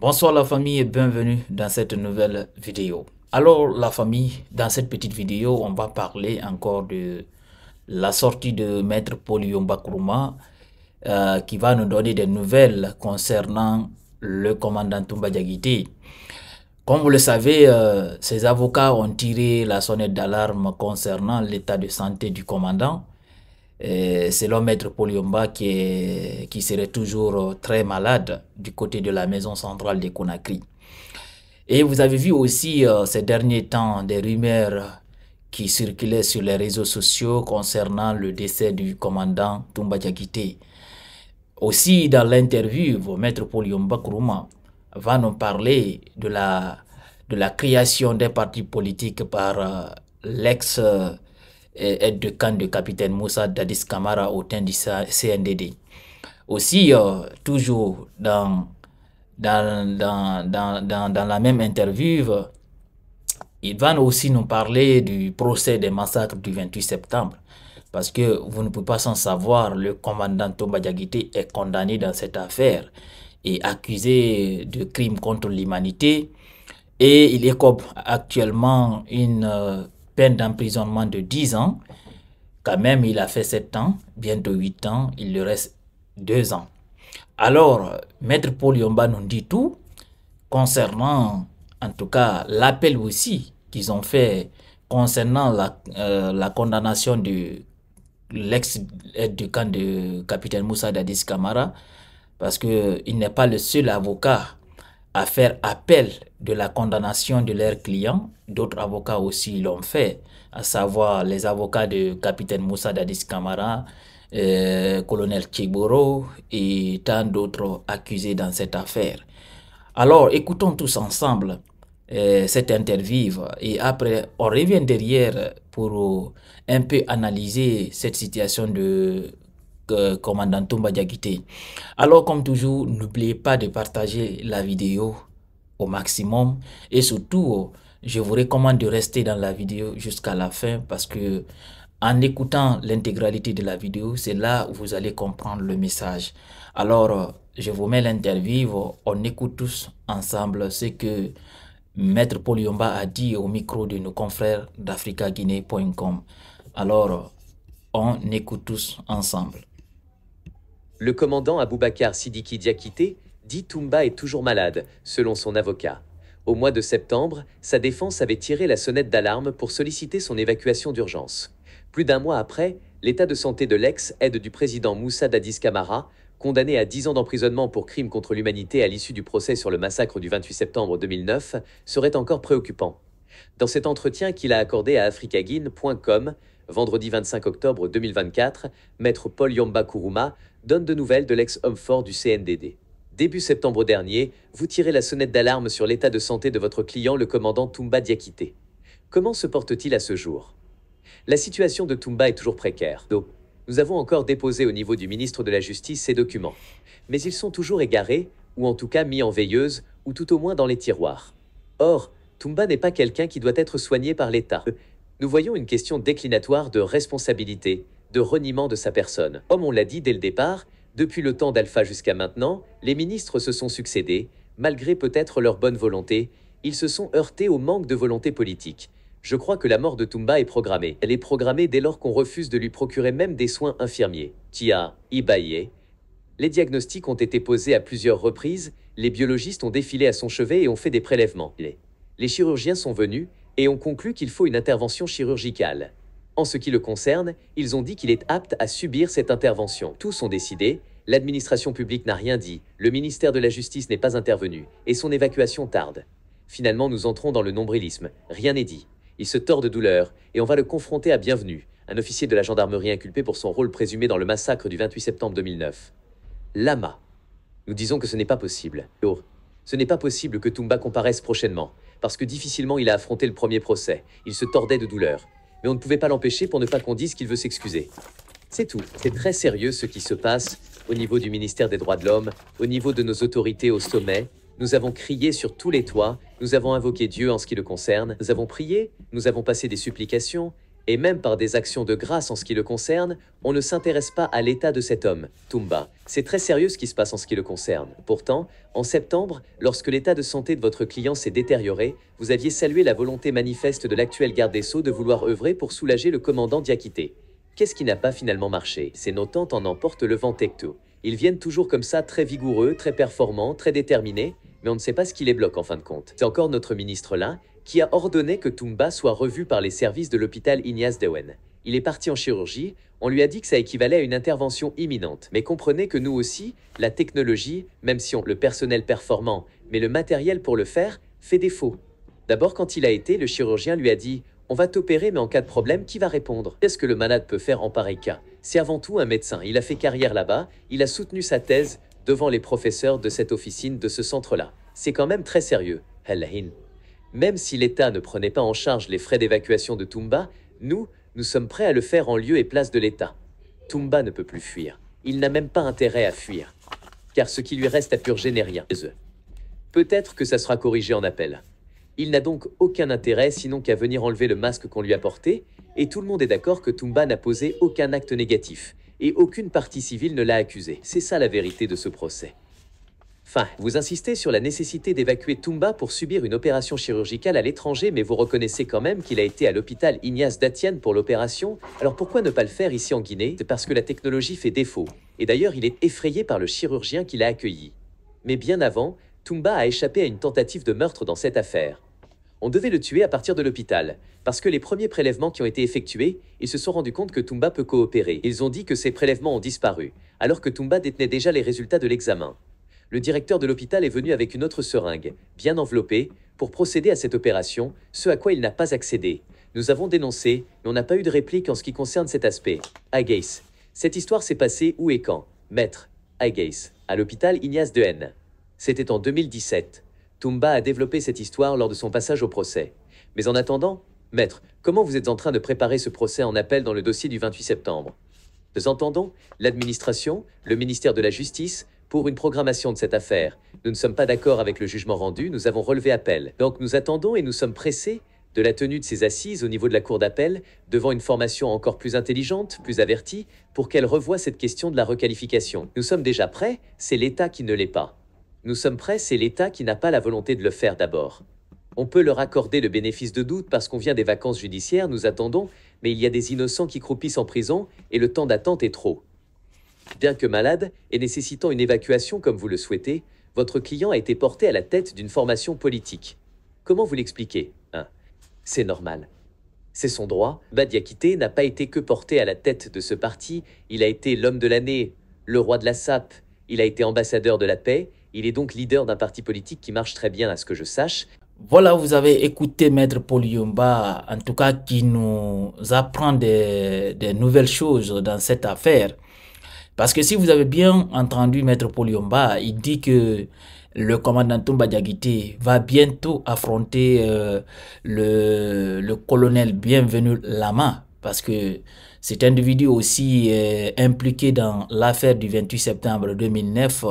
Bonsoir la famille et bienvenue dans cette nouvelle vidéo. Alors la famille, dans cette petite vidéo, on va parler encore de la sortie de Maître Paul Bakruma euh, qui va nous donner des nouvelles concernant le commandant Toumba Comme vous le savez, euh, ses avocats ont tiré la sonnette d'alarme concernant l'état de santé du commandant euh, selon Maître Polyomba, qui, qui serait toujours euh, très malade du côté de la maison centrale de Conakry. Et vous avez vu aussi euh, ces derniers temps des rumeurs qui circulaient sur les réseaux sociaux concernant le décès du commandant Tumba Diakité. Aussi, dans l'interview, Maître Polyomba Kourouma va nous parler de la, de la création des partis politiques par l'ex- aide de camp de capitaine Moussa Dadis Kamara au sein du CNDD. Aussi, euh, toujours dans dans, dans, la même interview, euh, ils vont aussi nous parler du procès des massacres du 28 septembre. Parce que vous ne pouvez pas sans savoir, le commandant Tomba Diagite est condamné dans cette affaire et accusé de crimes contre l'humanité. Et il écope actuellement une euh, peine d'emprisonnement de 10 ans. Quand même, il a fait 7 ans, bientôt 8 ans, il lui reste 2 ans. Alors, Maître Paul Yomba nous dit tout concernant, en tout cas, l'appel aussi qu'ils ont fait concernant la, euh, condamnation de l'ex-aide du camp de capitaine Moussa Dadis Kamara, parce qu'il n'est pas le seul avocat à faire appel de la condamnation de leurs clients. D'autres avocats aussi l'ont fait, à savoir les avocats de capitaine Moussa Dadis Kamara, euh, colonel Chiboro et tant d'autres accusés dans cette affaire. Alors écoutons tous ensemble euh, cette interview et après on revient derrière pour un peu analyser cette situation de commandant Tomba Diakité. Alors comme toujours, n'oubliez pas de partager la vidéo au maximum et surtout, oh, je vous recommande de rester dans la vidéo jusqu'à la fin parce que en écoutant l'intégralité de la vidéo, c'est là où vous allez comprendre le message. Alors, oh, je vous mets l'interview, oh, on écoute tous ensemble ce que Maître Polyomba a dit au micro de nos confrères d'AfricaGuinée.com. Alors, on écoute tous ensemble. Le commandant Aboubacar Sidiki Diakité dit Toumba est toujours malade, selon son avocat. Au mois de septembre, sa défense avait tiré la sonnette d'alarme pour solliciter son évacuation d'urgence. Plus d'un mois après, l'état de santé de l'ex-aide du président Moussa Dadis Kamara, condamné à 10 ans d'emprisonnement pour crime contre l'humanité à l'issue du procès sur le massacre du 28 septembre 2009, serait encore préoccupant. Dans cet entretien qu'il a accordé à africaguine.com, vendredi 25 octobre 2024, maître Paul Yomba Kuruma, donne de nouvelles de l'ex-homme fort du CNDD. Début septembre dernier, vous tirez la sonnette d'alarme sur l'état de santé de votre client, le commandant Tumba Diakité. Comment se porte-t-il à ce jour La situation de Tumba est toujours précaire. Nous avons encore déposé au niveau du ministre de la Justice ces documents. Mais ils sont toujours égarés, ou en tout cas mis en veilleuse, ou tout au moins dans les tiroirs. Or, Tumba n'est pas quelqu'un qui doit être soigné par l'État. Nous voyons une question déclinatoire de responsabilité, de reniement de sa personne. Comme on l'a dit dès le départ, depuis le temps d'Alpha jusqu'à maintenant, les ministres se sont succédés, malgré peut-être leur bonne volonté, ils se sont heurtés au manque de volonté politique. Je crois que la mort de Tumba est programmée. Elle est programmée dès lors qu'on refuse de lui procurer même des soins infirmiers. Tia, Ibaye. Les diagnostics ont été posés à plusieurs reprises, les biologistes ont défilé à son chevet et ont fait des prélèvements. Les chirurgiens sont venus et ont conclu qu'il faut une intervention chirurgicale. En ce qui le concerne, ils ont dit qu'il est apte à subir cette intervention. Tous ont décidé, l'administration publique n'a rien dit, le ministère de la Justice n'est pas intervenu, et son évacuation tarde. Finalement, nous entrons dans le nombrilisme, rien n'est dit. Il se tord de douleur, et on va le confronter à Bienvenue, un officier de la gendarmerie inculpé pour son rôle présumé dans le massacre du 28 septembre 2009. Lama. Nous disons que ce n'est pas possible. Ce n'est pas possible que Toumba comparaisse prochainement, parce que difficilement il a affronté le premier procès. Il se tordait de douleur mais on ne pouvait pas l'empêcher pour ne pas qu'on dise qu'il veut s'excuser. C'est tout. C'est très sérieux ce qui se passe au niveau du ministère des droits de l'homme, au niveau de nos autorités au sommet. Nous avons crié sur tous les toits, nous avons invoqué Dieu en ce qui le concerne, nous avons prié, nous avons passé des supplications, et même par des actions de grâce en ce qui le concerne, on ne s'intéresse pas à l'état de cet homme, Tumba. C'est très sérieux ce qui se passe en ce qui le concerne. Pourtant, en septembre, lorsque l'état de santé de votre client s'est détérioré, vous aviez salué la volonté manifeste de l'actuel garde des Sceaux de vouloir œuvrer pour soulager le commandant Diakité. Qu'est-ce qui n'a pas finalement marché C'est nos en emportent le vent tecto. Ils viennent toujours comme ça, très vigoureux, très performants, très déterminés, mais on ne sait pas ce qui les bloque en fin de compte. C'est encore notre ministre là, qui a ordonné que Toumba soit revu par les services de l'hôpital Ignace Dewen. Il est parti en chirurgie, on lui a dit que ça équivalait à une intervention imminente. Mais comprenez que nous aussi, la technologie, même si on le personnel performant, mais le matériel pour le faire, fait défaut. D'abord, quand il a été, le chirurgien lui a dit On va t'opérer, mais en cas de problème, qui va répondre Qu'est-ce que le malade peut faire en pareil cas C'est avant tout un médecin. Il a fait carrière là-bas, il a soutenu sa thèse devant les professeurs de cette officine, de ce centre-là. C'est quand même très sérieux. Même si l'État ne prenait pas en charge les frais d'évacuation de Tumba, nous, nous sommes prêts à le faire en lieu et place de l'État. Tumba ne peut plus fuir. Il n'a même pas intérêt à fuir. Car ce qui lui reste à purger n'est rien. Peut-être que ça sera corrigé en appel. Il n'a donc aucun intérêt sinon qu'à venir enlever le masque qu'on lui a porté, et tout le monde est d'accord que Tumba n'a posé aucun acte négatif, et aucune partie civile ne l'a accusé. C'est ça la vérité de ce procès vous insistez sur la nécessité d'évacuer Toumba pour subir une opération chirurgicale à l'étranger, mais vous reconnaissez quand même qu'il a été à l'hôpital Ignace Datienne pour l'opération. Alors pourquoi ne pas le faire ici en Guinée C'est parce que la technologie fait défaut. Et d'ailleurs, il est effrayé par le chirurgien qui l'a accueilli. Mais bien avant, Toumba a échappé à une tentative de meurtre dans cette affaire. On devait le tuer à partir de l'hôpital, parce que les premiers prélèvements qui ont été effectués, ils se sont rendus compte que Toumba peut coopérer. Ils ont dit que ces prélèvements ont disparu, alors que Toumba détenait déjà les résultats de l'examen le directeur de l'hôpital est venu avec une autre seringue, bien enveloppée, pour procéder à cette opération, ce à quoi il n'a pas accédé. Nous avons dénoncé, mais on n'a pas eu de réplique en ce qui concerne cet aspect. Agace. Cette histoire s'est passée où et quand Maître. Agace. À l'hôpital Ignace de Haine. C'était en 2017. Toumba a développé cette histoire lors de son passage au procès. Mais en attendant, Maître, comment vous êtes en train de préparer ce procès en appel dans le dossier du 28 septembre Nous entendons l'administration, le ministère de la Justice, pour une programmation de cette affaire. Nous ne sommes pas d'accord avec le jugement rendu, nous avons relevé appel. Donc nous attendons et nous sommes pressés de la tenue de ces assises au niveau de la cour d'appel, devant une formation encore plus intelligente, plus avertie, pour qu'elle revoie cette question de la requalification. Nous sommes déjà prêts, c'est l'État qui ne l'est pas. Nous sommes prêts, c'est l'État qui n'a pas la volonté de le faire d'abord. On peut leur accorder le bénéfice de doute parce qu'on vient des vacances judiciaires, nous attendons, mais il y a des innocents qui croupissent en prison et le temps d'attente est trop. Bien que malade et nécessitant une évacuation comme vous le souhaitez, votre client a été porté à la tête d'une formation politique. Comment vous l'expliquez hein? C'est normal. C'est son droit. Badiakité n'a pas été que porté à la tête de ce parti, il a été l'homme de l'année, le roi de la sape, il a été ambassadeur de la paix, il est donc leader d'un parti politique qui marche très bien à ce que je sache. Voilà, vous avez écouté Maître Yumba, en tout cas qui nous apprend des nouvelles choses dans cette affaire. Parce que si vous avez bien entendu Maître Poliomba, il dit que le commandant Tumba Diagite va bientôt affronter euh, le, colonel bienvenu Lama, parce que cet individu aussi est impliqué dans l'affaire du 28 septembre 2009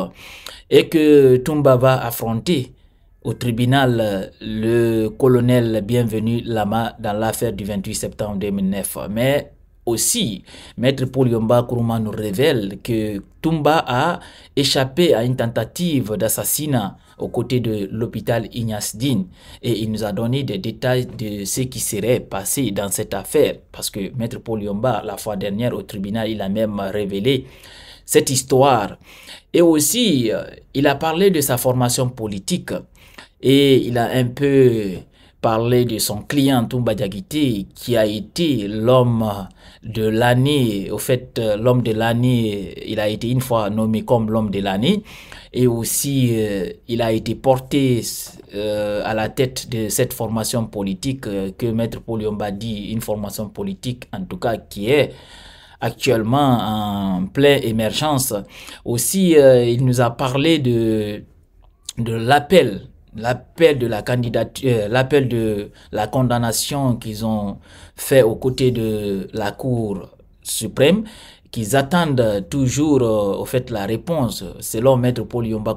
et que Tumba va affronter au tribunal le colonel bienvenu Lama dans l'affaire du 28 septembre 2009. Mais aussi. Maître Yomba Kuruma nous révèle que Tumba a échappé à une tentative d'assassinat aux côtés de l'hôpital Ignace Dine et il nous a donné des détails de ce qui serait passé dans cette affaire parce que Maître Yomba, la fois dernière au tribunal, il a même révélé cette histoire. Et aussi, euh, il a parlé de sa formation politique et il a un peu parler de son client Toumba Diakité, qui a été l'homme de l'année. Au fait, euh, l'homme de l'année, il a été une fois nommé comme l'homme de l'année. Et aussi, euh, il a été porté euh, à la tête de cette formation politique que Maître Poliomba dit, une formation politique en tout cas qui est actuellement en pleine émergence. Aussi, il nous a parlé de, de l'appel l'appel de la candidature, euh, l'appel de la condamnation qu'ils ont fait aux côtés de la Cour suprême, qu'ils attendent toujours euh, au fait la réponse. Selon Maître Paul Yomba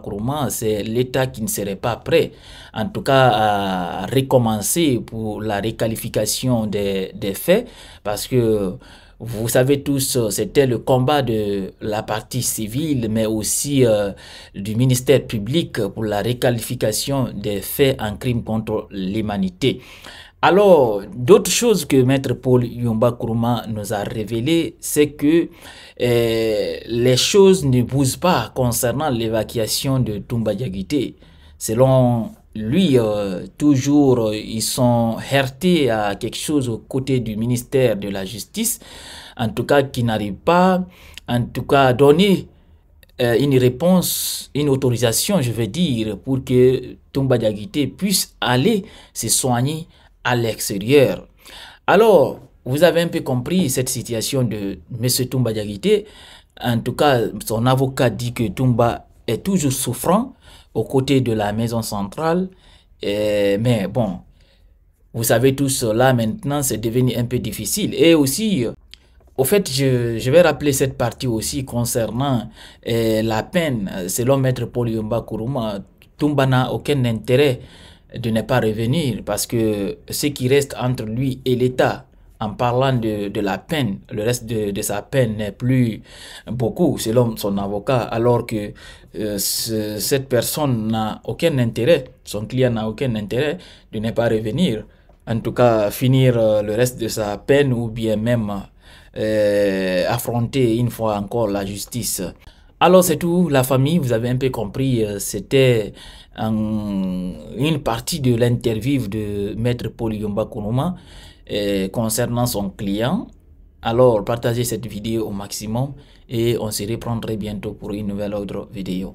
c'est l'État qui ne serait pas prêt, en tout cas à recommencer pour la réqualification des, des faits, parce que vous savez tous, euh, c'était le combat de la partie civile, mais aussi euh, du ministère public pour la réqualification des faits en crime contre l'humanité. Alors, d'autres choses que Maître Paul Yumba Kuruma nous a révélées, c'est que euh, les choses ne bougent pas concernant l'évacuation de Tumba Selon lui, euh, toujours, euh, ils sont heurtés à quelque chose aux côtés du ministère de la Justice, en tout cas qui n'arrive pas, en tout cas, à donner euh, une réponse, une autorisation, je veux dire, pour que Tomba Diagite puisse aller se soigner à l'extérieur. Alors, vous avez un peu compris cette situation de M. Tumba Diagite. En tout cas, son avocat dit que Tumba est toujours souffrant aux côtés de la maison centrale. mais bon, vous savez tout cela maintenant, c'est devenu un peu difficile. Et aussi, euh, au fait, je, vais rappeler cette partie aussi concernant euh, la peine. Selon Maître Paul Yumba Kuruma, Tumba n'a aucun intérêt de ne pas revenir parce que ce qui reste entre lui et l'État, en parlant de, de la peine. Le reste de, de sa peine n'est plus beaucoup, selon son avocat, alors que euh, cette personne n'a aucun intérêt, son client n'a aucun intérêt de ne pas revenir. En tout cas, finir euh, le reste de sa peine ou bien même euh, affronter une fois encore la justice. Alors c'est tout, la famille, vous avez un peu compris, euh, c'était une partie de l'interview de Maître Paul Yomba Konoma euh, concernant son client. Alors partagez cette vidéo au maximum et on se reprendra bientôt pour une nouvelle autre vidéo.